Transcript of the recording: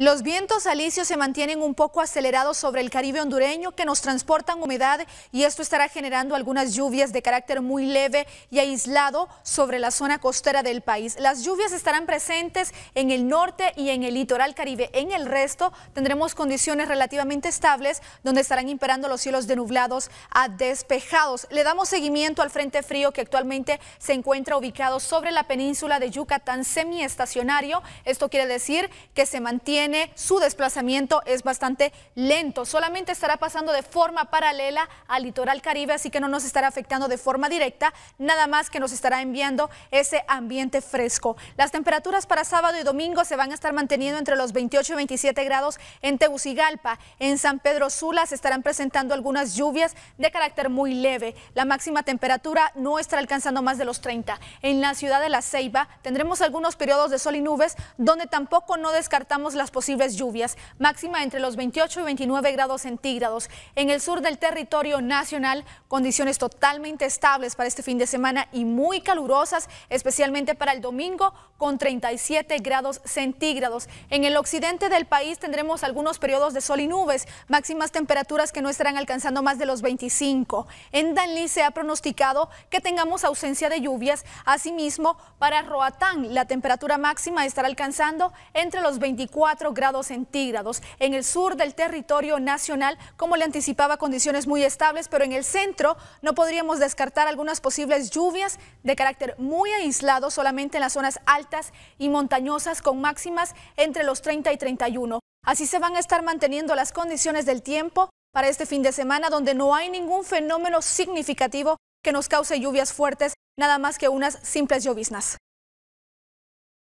Los vientos alisios se mantienen un poco acelerados sobre el Caribe hondureño que nos transportan humedad y esto estará generando algunas lluvias de carácter muy leve y aislado sobre la zona costera del país. Las lluvias estarán presentes en el norte y en el litoral caribe. En el resto tendremos condiciones relativamente estables donde estarán imperando los cielos denublados a despejados. Le damos seguimiento al frente frío que actualmente se encuentra ubicado sobre la península de Yucatán semiestacionario. Esto quiere decir que se mantiene su desplazamiento es bastante lento. Solamente estará pasando de forma paralela al litoral caribe, así que no nos estará afectando de forma directa, nada más que nos estará enviando ese ambiente fresco. Las temperaturas para sábado y domingo se van a estar manteniendo entre los 28 y 27 grados en Tegucigalpa. En San Pedro Sula se estarán presentando algunas lluvias de carácter muy leve. La máxima temperatura no estará alcanzando más de los 30. En la ciudad de La Ceiba tendremos algunos periodos de sol y nubes donde tampoco no descartamos las posibles lluvias, máxima entre los 28 y 29 grados centígrados. En el sur del territorio nacional, condiciones totalmente estables para este fin de semana y muy calurosas, especialmente para el domingo, con 37 grados centígrados. En el occidente del país tendremos algunos periodos de sol y nubes, máximas temperaturas que no estarán alcanzando más de los 25. En Danlí se ha pronosticado que tengamos ausencia de lluvias. Asimismo, para Roatán, la temperatura máxima estará alcanzando entre los 24 grados centígrados en el sur del territorio nacional, como le anticipaba, condiciones muy estables, pero en el centro no podríamos descartar algunas posibles lluvias de carácter muy aislado, solamente en las zonas altas y montañosas, con máximas entre los 30 y 31. Así se van a estar manteniendo las condiciones del tiempo para este fin de semana, donde no hay ningún fenómeno significativo que nos cause lluvias fuertes, nada más que unas simples lloviznas.